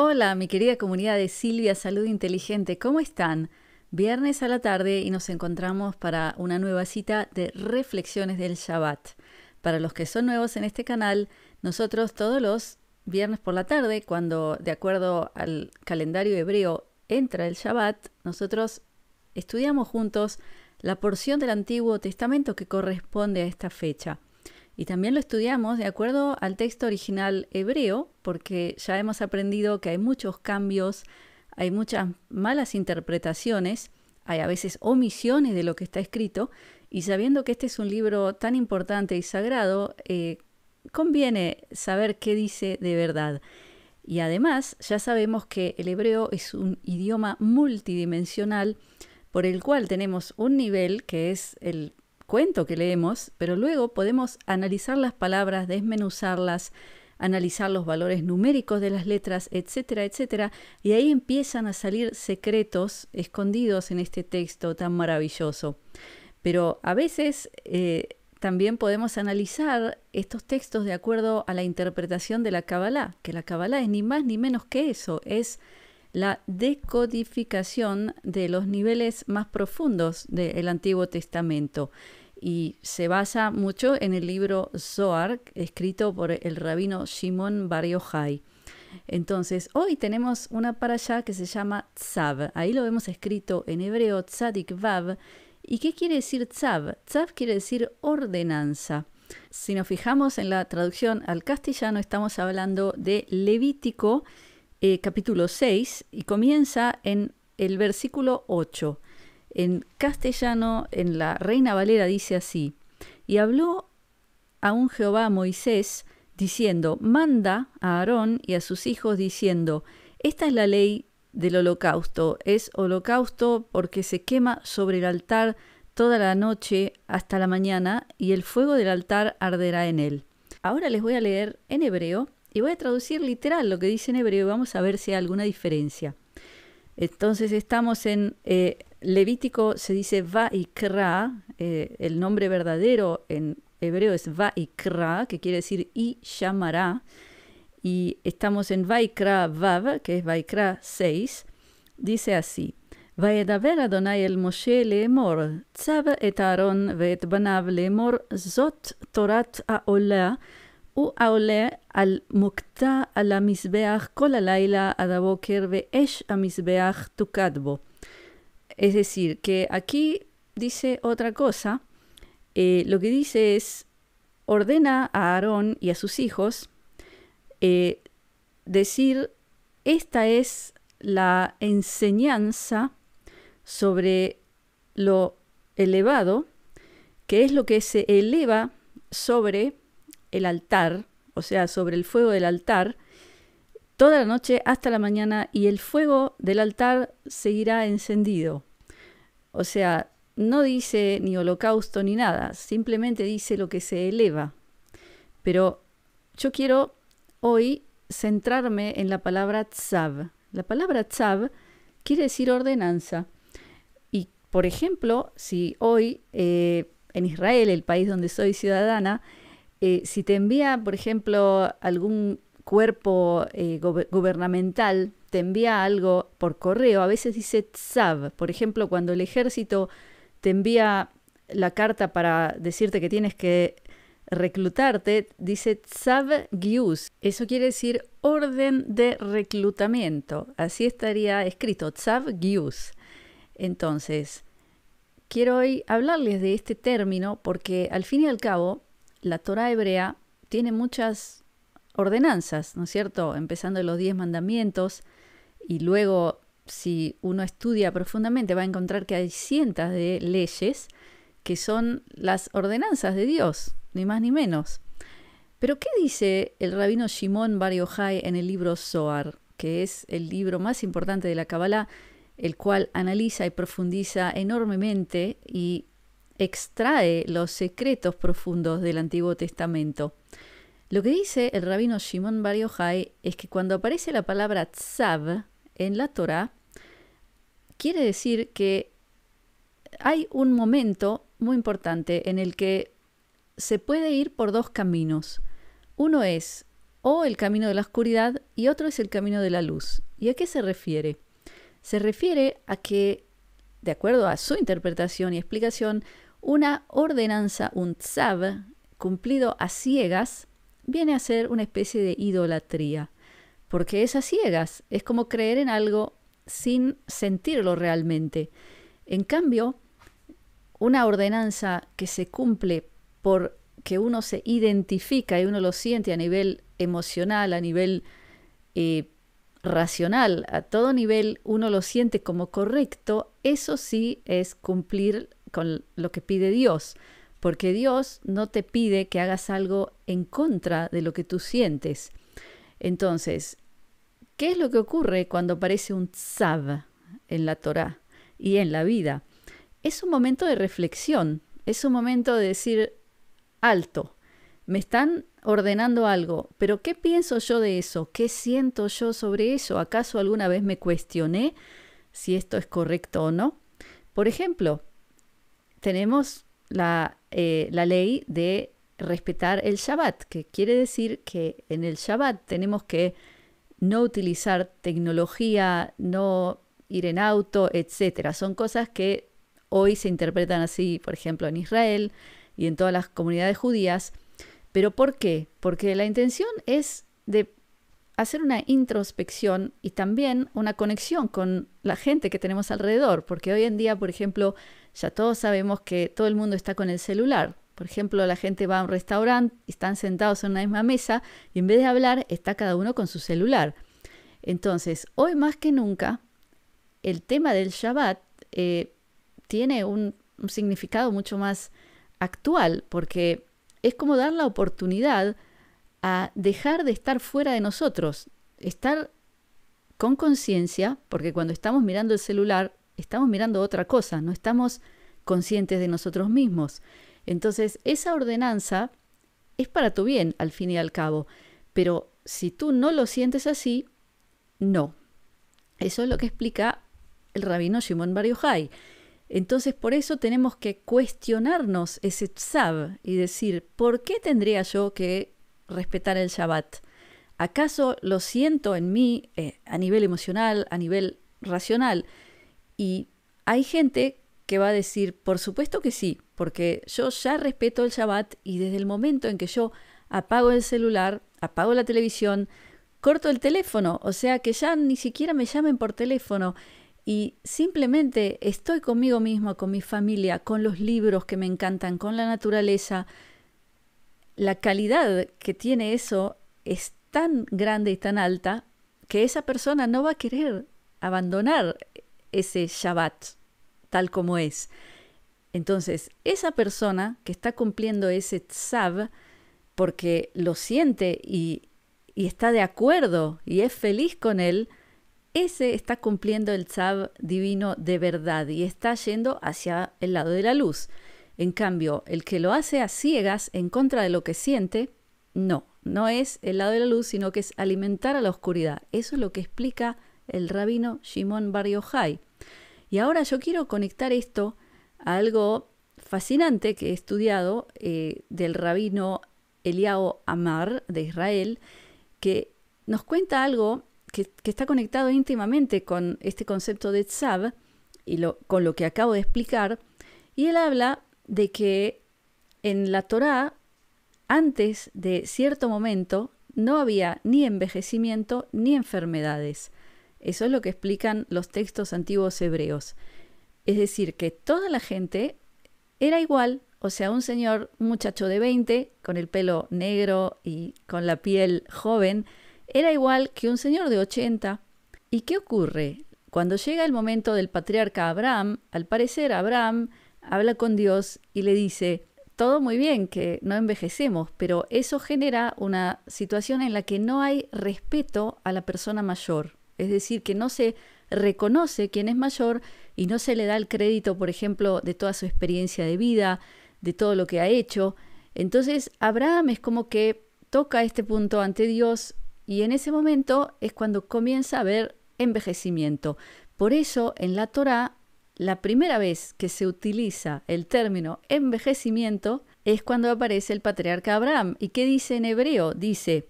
Hola, mi querida comunidad de Silvia Salud Inteligente, ¿cómo están? Viernes a la tarde y nos encontramos para una nueva cita de Reflexiones del Shabbat. Para los que son nuevos en este canal, nosotros todos los viernes por la tarde, cuando de acuerdo al calendario hebreo entra el Shabbat, nosotros estudiamos juntos la porción del Antiguo Testamento que corresponde a esta fecha. Y también lo estudiamos de acuerdo al texto original hebreo, porque ya hemos aprendido que hay muchos cambios, hay muchas malas interpretaciones, hay a veces omisiones de lo que está escrito, y sabiendo que este es un libro tan importante y sagrado, eh, conviene saber qué dice de verdad. Y además ya sabemos que el hebreo es un idioma multidimensional por el cual tenemos un nivel que es el cuento que leemos, pero luego podemos analizar las palabras, desmenuzarlas, analizar los valores numéricos de las letras, etcétera, etcétera, y ahí empiezan a salir secretos escondidos en este texto tan maravilloso. Pero a veces eh, también podemos analizar estos textos de acuerdo a la interpretación de la Kabbalah, que la Kabbalah es ni más ni menos que eso, es la decodificación de los niveles más profundos del Antiguo Testamento y se basa mucho en el libro Zohar, escrito por el rabino Shimon Bar Entonces, hoy tenemos una para que se llama Tzav. Ahí lo vemos escrito en hebreo Tzadik Vav. ¿Y qué quiere decir Tzav? Tzav quiere decir ordenanza. Si nos fijamos en la traducción al castellano, estamos hablando de Levítico eh, capítulo 6 y comienza en el versículo 8. En castellano, en la Reina Valera dice así, y habló a un Jehová Moisés, diciendo, manda a Aarón y a sus hijos, diciendo, esta es la ley del holocausto, es holocausto porque se quema sobre el altar toda la noche hasta la mañana, y el fuego del altar arderá en él. Ahora les voy a leer en hebreo y voy a traducir literal lo que dice en hebreo y vamos a ver si hay alguna diferencia. Entonces estamos en eh, Levítico se dice Vaikra, eh, el nombre verdadero en hebreo es Vaikra, que quiere decir y llamará. Y estamos en Vaikra Vav, que es Vaikra 6. Dice así: Vaedaver Adonai el Moshe lemor, Tzav et Aaron veet Banav lemor, Zot Torat Aola, U Aole al Mukta al la Kolalaila Adaboker ve Esh Amisbeach Tukadbo. Es decir, que aquí dice otra cosa. Eh, lo que dice es, ordena a Aarón y a sus hijos eh, decir, esta es la enseñanza sobre lo elevado, que es lo que se eleva sobre el altar, o sea, sobre el fuego del altar, toda la noche hasta la mañana, y el fuego del altar seguirá encendido. O sea, no dice ni holocausto ni nada, simplemente dice lo que se eleva. Pero yo quiero hoy centrarme en la palabra tzav. La palabra tzav quiere decir ordenanza. Y, por ejemplo, si hoy eh, en Israel, el país donde soy ciudadana, eh, si te envía, por ejemplo, algún cuerpo eh, gubernamental te envía algo por correo, a veces dice tsav. Por ejemplo, cuando el ejército te envía la carta para decirte que tienes que reclutarte, dice tsav Gius. Eso quiere decir orden de reclutamiento. Así estaría escrito, tsav Gius. Entonces, quiero hoy hablarles de este término porque al fin y al cabo, la Torah hebrea tiene muchas ordenanzas, ¿no es cierto? Empezando los diez mandamientos y luego si uno estudia profundamente va a encontrar que hay cientos de leyes que son las ordenanzas de Dios, ni más ni menos. Pero ¿qué dice el rabino Shimon Bar Yojai en el libro Zohar, que es el libro más importante de la Kabbalah, el cual analiza y profundiza enormemente y extrae los secretos profundos del Antiguo Testamento? Lo que dice el rabino Shimon Bar Yochai es que cuando aparece la palabra tzav en la Torah, quiere decir que hay un momento muy importante en el que se puede ir por dos caminos. Uno es o el camino de la oscuridad y otro es el camino de la luz. ¿Y a qué se refiere? Se refiere a que, de acuerdo a su interpretación y explicación, una ordenanza, un tzav, cumplido a ciegas, viene a ser una especie de idolatría, porque es a ciegas, es como creer en algo sin sentirlo realmente. En cambio, una ordenanza que se cumple porque uno se identifica y uno lo siente a nivel emocional, a nivel eh, racional, a todo nivel uno lo siente como correcto, eso sí es cumplir con lo que pide Dios porque Dios no te pide que hagas algo en contra de lo que tú sientes. Entonces, ¿qué es lo que ocurre cuando aparece un tzav en la Torah y en la vida? Es un momento de reflexión, es un momento de decir, alto, me están ordenando algo, pero ¿qué pienso yo de eso? ¿Qué siento yo sobre eso? ¿Acaso alguna vez me cuestioné si esto es correcto o no? Por ejemplo, tenemos la, eh, la ley de respetar el Shabbat, que quiere decir que en el Shabbat tenemos que no utilizar tecnología, no ir en auto, etcétera. Son cosas que hoy se interpretan así, por ejemplo, en Israel y en todas las comunidades judías. ¿Pero por qué? Porque la intención es de hacer una introspección y también una conexión con la gente que tenemos alrededor, porque hoy en día, por ejemplo, ya todos sabemos que todo el mundo está con el celular. Por ejemplo, la gente va a un restaurante, y están sentados en una misma mesa y en vez de hablar está cada uno con su celular. Entonces, hoy más que nunca, el tema del Shabbat eh, tiene un significado mucho más actual, porque es como dar la oportunidad a dejar de estar fuera de nosotros, estar con conciencia, porque cuando estamos mirando el celular, estamos mirando otra cosa, no estamos conscientes de nosotros mismos. Entonces, esa ordenanza es para tu bien, al fin y al cabo, pero si tú no lo sientes así, no. Eso es lo que explica el rabino Shimon Bar Entonces, por eso tenemos que cuestionarnos ese tzav y decir, ¿por qué tendría yo que respetar el Shabbat. ¿Acaso lo siento en mí eh, a nivel emocional, a nivel racional? Y hay gente que va a decir, por supuesto que sí, porque yo ya respeto el Shabbat y desde el momento en que yo apago el celular, apago la televisión, corto el teléfono, o sea que ya ni siquiera me llamen por teléfono y simplemente estoy conmigo mismo, con mi familia, con los libros que me encantan, con la naturaleza, la calidad que tiene eso es tan grande y tan alta que esa persona no va a querer abandonar ese Shabbat tal como es. Entonces, esa persona que está cumpliendo ese tzav porque lo siente y, está de acuerdo y es feliz con él, ese está cumpliendo el tzav divino de verdad y está yendo hacia el lado de la luz. En cambio, el que lo hace a ciegas en contra de lo que siente, no, no es el lado de la luz, sino que es alimentar a la oscuridad. Eso es lo que explica el rabino Shimon Bar Y ahora yo quiero conectar esto a algo fascinante que he estudiado eh, del rabino Eliao Amar de Israel, que nos cuenta algo que, está conectado íntimamente con este concepto de Tzav y con lo que acabo de explicar. Y él habla de que en la Torá, antes de cierto momento, no había ni envejecimiento ni enfermedades. Eso es lo que explican los textos antiguos hebreos. Es decir, que toda la gente era igual, o sea, un señor, muchacho de 20, con el pelo negro y con la piel joven, era igual que un señor de 80. ¿Y qué ocurre? Cuando llega el momento del patriarca Abraham, al parecer Abraham habla con Dios y le dice, todo muy bien que no envejecemos, pero eso genera una situación en la que no hay respeto a la persona mayor. Es decir, que no se reconoce quién es mayor y no se le da el crédito, por ejemplo, de toda su experiencia de vida, de todo lo que ha hecho. Entonces, Abraham es como que toca este punto ante Dios y en ese momento es cuando comienza a haber envejecimiento. Por eso en la Torá la primera vez que se utiliza el término envejecimiento es cuando aparece el patriarca Abraham. ¿Y qué dice en hebreo? Dice,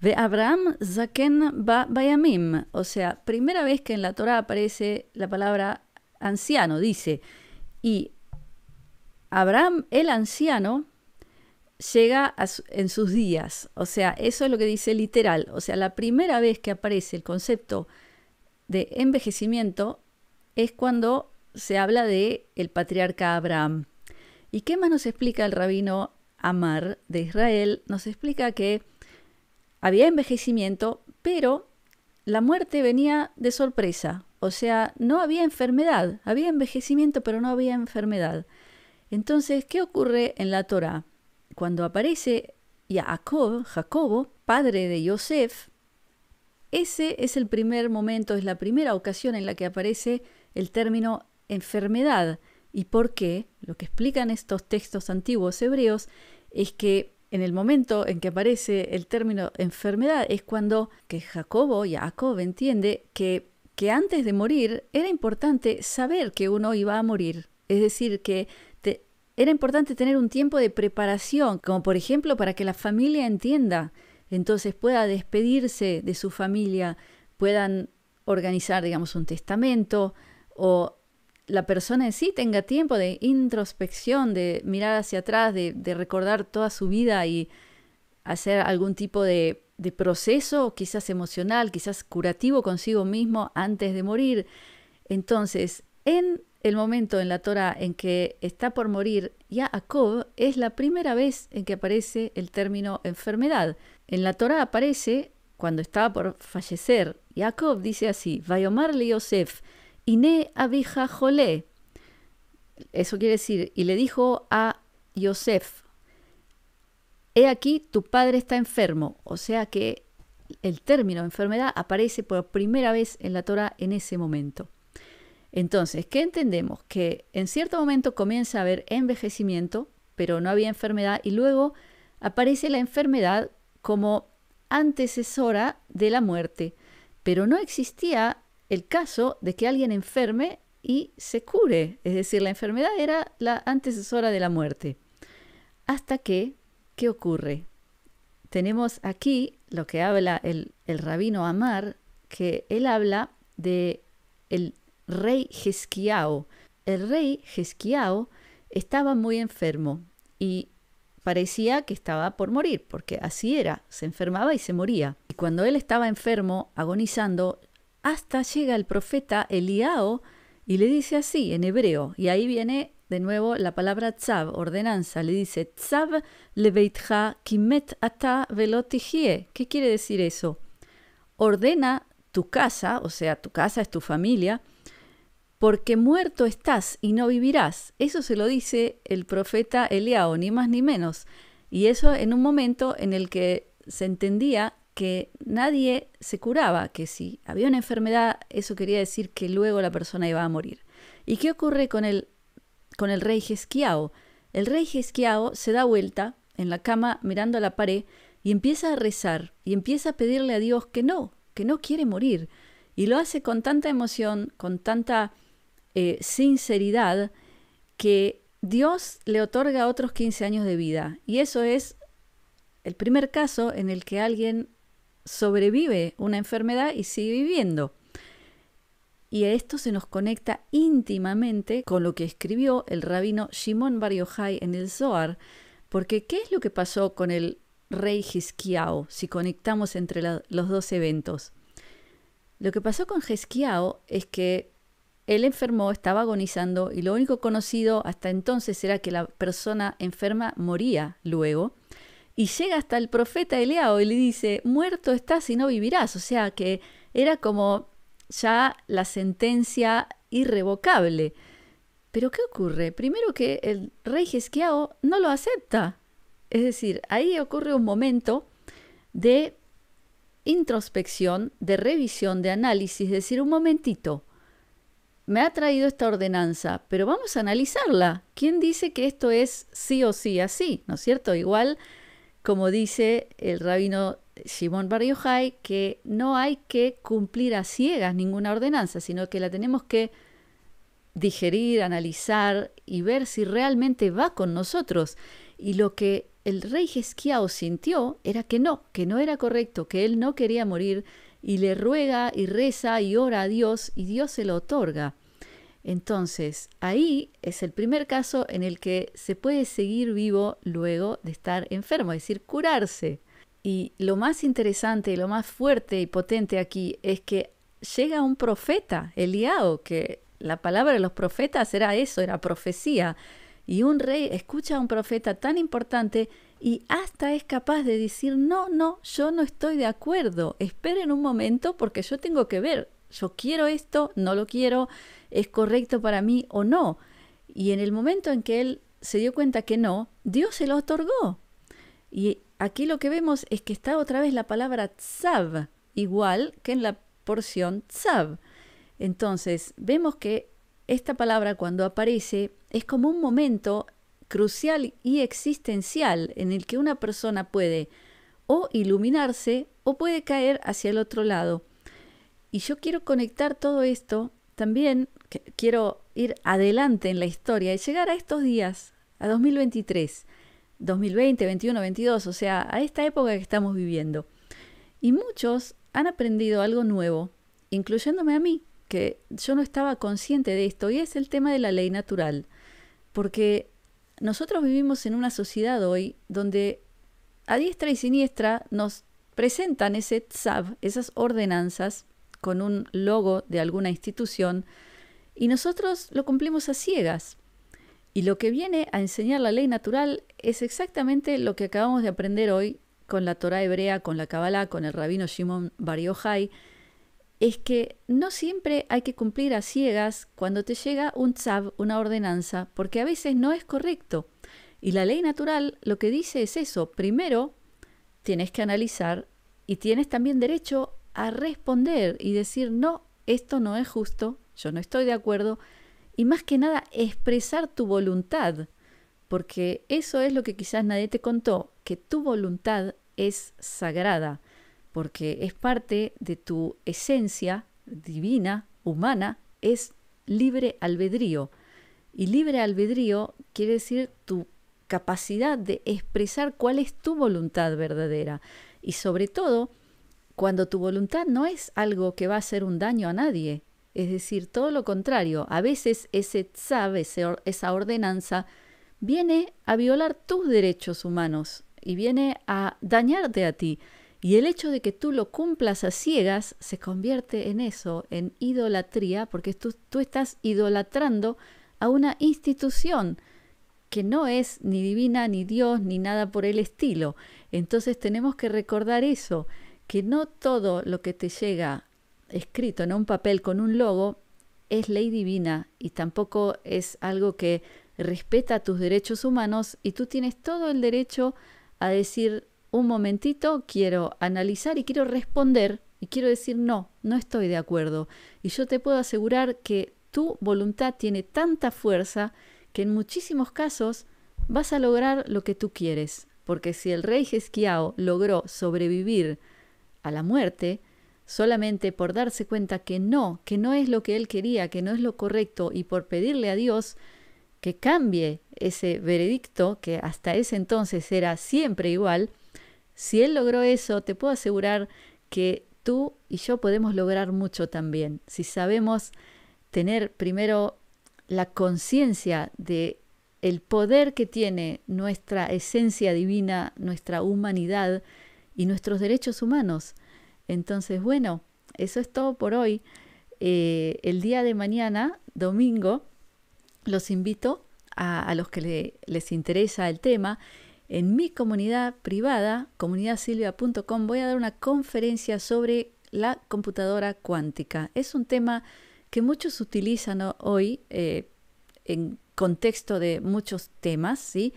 de Abraham Zaken ba Bayamim. O sea, primera vez que en la Torah aparece la palabra anciano, dice. Y Abraham el anciano llega en sus días. O sea, eso es lo que dice literal. O sea, la primera vez que aparece el concepto de envejecimiento es cuando se habla de el patriarca Abraham. ¿Y qué más nos explica el rabino Amar de Israel? Nos explica que había envejecimiento, pero la muerte venía de sorpresa. O sea, no había enfermedad. Había envejecimiento, pero no había enfermedad. Entonces, ¿qué ocurre en la Torá? Cuando aparece Jacob, Jacobo, padre de Yosef, ese es el primer momento, es la primera ocasión en la que aparece el término enfermedad y por qué, lo que explican estos textos antiguos hebreos es que en el momento en que aparece el término enfermedad es cuando que Jacobo, Jacob entiende que, que antes de morir era importante saber que uno iba a morir. Es decir, que era importante tener un tiempo de preparación, como por ejemplo para que la familia entienda, entonces pueda despedirse de su familia, puedan organizar, digamos, un testamento o la persona en sí tenga tiempo de introspección, de mirar hacia atrás, de, recordar toda su vida y hacer algún tipo de, proceso, quizás emocional, quizás curativo consigo mismo antes de morir. Entonces, en el momento en la Torah en que está por morir Jacob, es la primera vez en que aparece el término enfermedad. En la Torah aparece, cuando estaba por fallecer, Jacob dice así, Vayomar Yosef, Iné abija jolé. Eso quiere decir, y le dijo a Yosef, he aquí tu padre está enfermo. O sea que el término enfermedad aparece por primera vez en la Torah en ese momento. Entonces, ¿qué entendemos? Que en cierto momento comienza a haber envejecimiento, pero no había enfermedad, y luego aparece la enfermedad como antecesora de la muerte, pero no existía el caso de que alguien enferme y se cure. Es decir, la enfermedad era la antecesora de la muerte. Hasta que, ¿qué ocurre? Tenemos aquí lo que habla el, el rabino Amar, que él habla de el rey Jesquiao. El rey Jesquiao estaba muy enfermo y parecía que estaba por morir, porque así era, se enfermaba y se moría. Y cuando él estaba enfermo, agonizando, hasta llega el profeta Eliao y le dice así en hebreo, y ahí viene de nuevo la palabra tzav, ordenanza, le dice tzav leveitja kimet ata velotijie. ¿Qué quiere decir eso? Ordena tu casa, o sea, tu casa es tu familia, porque muerto estás y no vivirás. Eso se lo dice el profeta Eliao, ni más ni menos. Y eso en un momento en el que se entendía que nadie se curaba, que si había una enfermedad, eso quería decir que luego la persona iba a morir. ¿Y qué ocurre con el, con el rey Gesquiao? El rey Gesquiao se da vuelta en la cama mirando a la pared y empieza a rezar y empieza a pedirle a Dios que no, que no quiere morir. Y lo hace con tanta emoción, con tanta eh, sinceridad, que Dios le otorga otros 15 años de vida. Y eso es el primer caso en el que alguien sobrevive una enfermedad y sigue viviendo. Y esto se nos conecta íntimamente con lo que escribió el rabino Shimon Bar en el Zohar, porque ¿qué es lo que pasó con el rey gisquiao si conectamos entre los dos eventos? Lo que pasó con gisquiao es que él enfermó, estaba agonizando y lo único conocido hasta entonces era que la persona enferma moría luego y llega hasta el profeta Eliao y le dice, muerto estás y no vivirás. O sea que era como ya la sentencia irrevocable. Pero ¿qué ocurre? Primero que el rey Jesquiao no lo acepta. Es decir, ahí ocurre un momento de introspección, de revisión, de análisis, es decir, un momentito, me ha traído esta ordenanza, pero vamos a analizarla. ¿Quién dice que esto es sí o sí así? ¿No es cierto? Igual como dice el rabino Shimon Bar que no hay que cumplir a ciegas ninguna ordenanza, sino que la tenemos que digerir, analizar y ver si realmente va con nosotros. Y lo que el rey Hezquiao sintió era que no, que no era correcto, que él no quería morir, y le ruega y reza y ora a Dios, y Dios se lo otorga. Entonces, ahí es el primer caso en el que se puede seguir vivo luego de estar enfermo, es decir, curarse. Y lo más interesante, y lo más fuerte y potente aquí es que llega un profeta, Eliao, que la palabra de los profetas era eso, era profecía. Y un rey escucha a un profeta tan importante y hasta es capaz de decir, no, no, yo no estoy de acuerdo, esperen un momento porque yo tengo que ver yo quiero esto, no lo quiero, es correcto para mí o no. Y en el momento en que él se dio cuenta que no, Dios se lo otorgó. Y aquí lo que vemos es que está otra vez la palabra tzav, igual que en la porción tzav. Entonces, vemos que esta palabra cuando aparece es como un momento crucial y existencial en el que una persona puede o iluminarse o puede caer hacia el otro lado y yo quiero conectar todo esto también, quiero ir adelante en la historia y llegar a estos días, a 2023, 2020, 21, 22, o sea, a esta época que estamos viviendo. Y muchos han aprendido algo nuevo, incluyéndome a mí, que yo no estaba consciente de esto, y es el tema de la ley natural. Porque nosotros vivimos en una sociedad hoy donde a diestra y siniestra nos presentan ese TSAB, esas ordenanzas, con un logo de alguna institución y nosotros lo cumplimos a ciegas. Y lo que viene a enseñar la ley natural es exactamente lo que acabamos de aprender hoy con la Torá hebrea, con la Kabbalah, con el rabino Shimon Bar es que no siempre hay que cumplir a ciegas cuando te llega un tzav, una ordenanza, porque a veces no es correcto. Y la ley natural lo que dice es eso. Primero, tienes que analizar y tienes también derecho a responder y decir, no, esto no es justo, yo no estoy de acuerdo, y más que nada expresar tu voluntad, porque eso es lo que quizás nadie te contó, que tu voluntad es sagrada, porque es parte de tu esencia divina, humana, es libre albedrío. Y libre albedrío quiere decir tu capacidad de expresar cuál es tu voluntad verdadera. Y sobre todo, cuando tu voluntad no es algo que va a hacer un daño a nadie. Es decir, todo lo contrario, a veces ese tzav, esa ordenanza, viene a violar tus derechos humanos y viene a dañarte a ti. Y el hecho de que tú lo cumplas a ciegas se convierte en eso, en idolatría, porque tú, tú estás idolatrando a una institución que no es ni divina, ni Dios, ni nada por el estilo. Entonces tenemos que recordar eso que no todo lo que te llega escrito en un papel con un logo es ley divina y tampoco es algo que respeta tus derechos humanos y tú tienes todo el derecho a decir un momentito, quiero analizar y quiero responder y quiero decir no, no estoy de acuerdo. Y yo te puedo asegurar que tu voluntad tiene tanta fuerza que en muchísimos casos vas a lograr lo que tú quieres. Porque si el rey Jesquiao logró sobrevivir a la muerte solamente por darse cuenta que no, que no es lo que él quería, que no es lo correcto y por pedirle a Dios que cambie ese veredicto que hasta ese entonces era siempre igual, si él logró eso, te puedo asegurar que tú y yo podemos lograr mucho también, si sabemos tener primero la conciencia de el poder que tiene nuestra esencia divina, nuestra humanidad, y nuestros derechos humanos. Entonces, bueno, eso es todo por hoy. Eh, el día de mañana, domingo, los invito a, los que les interesa el tema. En mi comunidad privada, comunidadsilvia.com, voy a dar una conferencia sobre la computadora cuántica. Es un tema que muchos utilizan hoy eh, en contexto de muchos temas, ¿sí?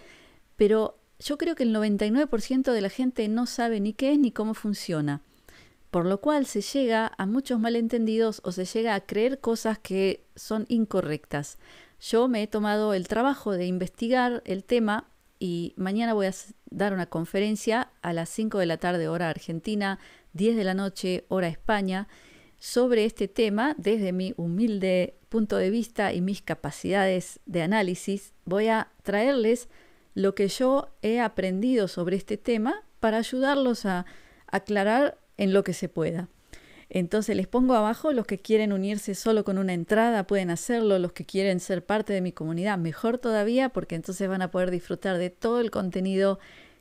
Pero yo creo que el 99% de la gente no sabe ni qué es ni cómo funciona, por lo cual se llega a muchos malentendidos o se llega a creer cosas que son incorrectas. Yo me he tomado el trabajo de investigar el tema y mañana voy a dar una conferencia a las 5 de la tarde hora Argentina, 10 de la noche hora España, sobre este tema desde mi humilde punto de vista y mis capacidades de análisis. Voy a traerles lo que yo he aprendido sobre este tema para ayudarlos a aclarar en lo que se pueda. Entonces les pongo abajo los que quieren unirse solo con una entrada, pueden hacerlo, los que quieren ser parte de mi comunidad, mejor todavía porque entonces van a poder disfrutar de todo el contenido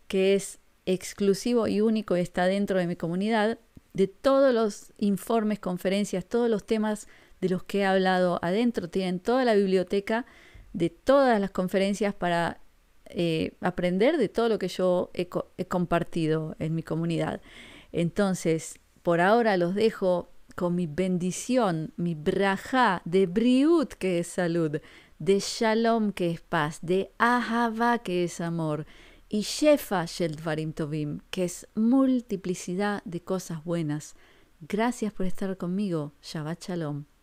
que es exclusivo y único, está dentro de mi comunidad, de todos los informes, conferencias, todos los temas de los que he hablado adentro, tienen toda la biblioteca de todas las conferencias para eh, aprender de todo lo que yo he, compartido en mi comunidad. Entonces, por ahora los dejo con mi bendición, mi braja de briut, que es salud, de shalom, que es paz, de ahava, que es amor, y shefa sheldvarim tovim, que es multiplicidad de cosas buenas. Gracias por estar conmigo. Shabbat shalom.